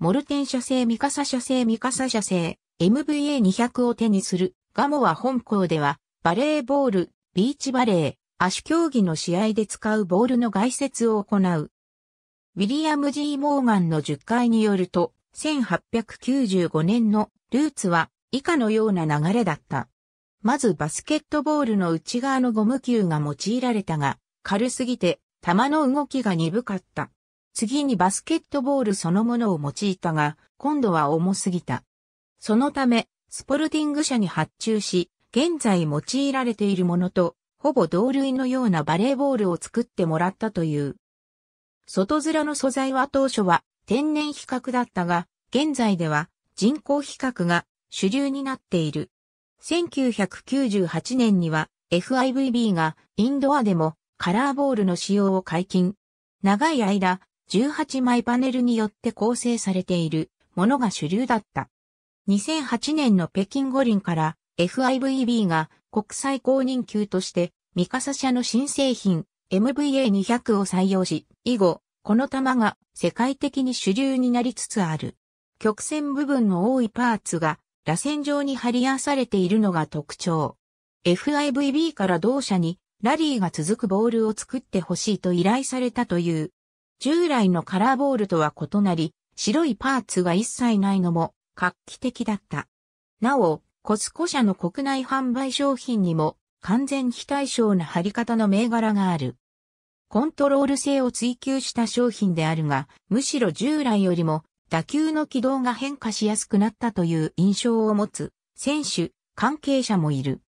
モルテン社製ミカサ社製ミカサ社製 MVA200 を手にする。ガモは本校ではバレーボール、ビーチバレー、アシュ競技の試合で使うボールの外接を行う。ウィリアム・ G・ モーガンの10回によると、1895年のルーツは以下のような流れだった。まずバスケットボールの内側のゴム球が用いられたが、軽すぎて球の動きが鈍かった。次にバスケットボールそのものを用いたが、今度は重すぎた。そのため、スポルティング社に発注し、現在用いられているものと、ほぼ同類のようなバレーボールを作ってもらったという。外面の素材は当初は天然比較だったが、現在では人工比較が主流になっている。1998年には FIVB がインドアでもカラーボールの使用を解禁。長い間、18枚パネルによって構成されているものが主流だった。2008年の北京五輪から FIVB が国際公認級としてミカサ社の新製品 MVA200 を採用し、以後、この玉が世界的に主流になりつつある。曲線部分の多いパーツが螺旋状に張り合わされているのが特徴。FIVB から同社にラリーが続くボールを作ってほしいと依頼されたという従来のカラーボールとは異なり、白いパーツが一切ないのも画期的だった。なお、コスコ社の国内販売商品にも完全非対称な貼り方の銘柄がある。コントロール性を追求した商品であるが、むしろ従来よりも打球の軌道が変化しやすくなったという印象を持つ選手、関係者もいる。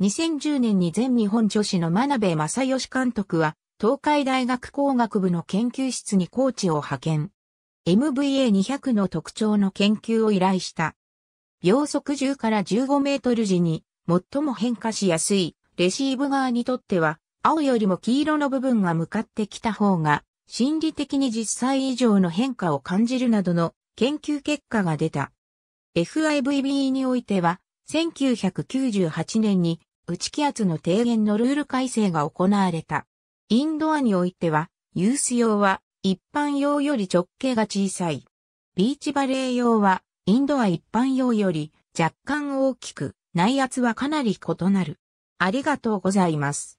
2010年に全日本女子の真鍋正義監督は東海大学工学部の研究室にコーチを派遣。MVA200 の特徴の研究を依頼した。秒速10から15メートル時に最も変化しやすいレシーブ側にとっては青よりも黄色の部分が向かってきた方が心理的に実際以上の変化を感じるなどの研究結果が出た。FIVB においては1998年に内気圧の低減のルール改正が行われた。インドアにおいては、ユース用は一般用より直径が小さい。ビーチバレー用は、インドア一般用より若干大きく、内圧はかなり異なる。ありがとうございます。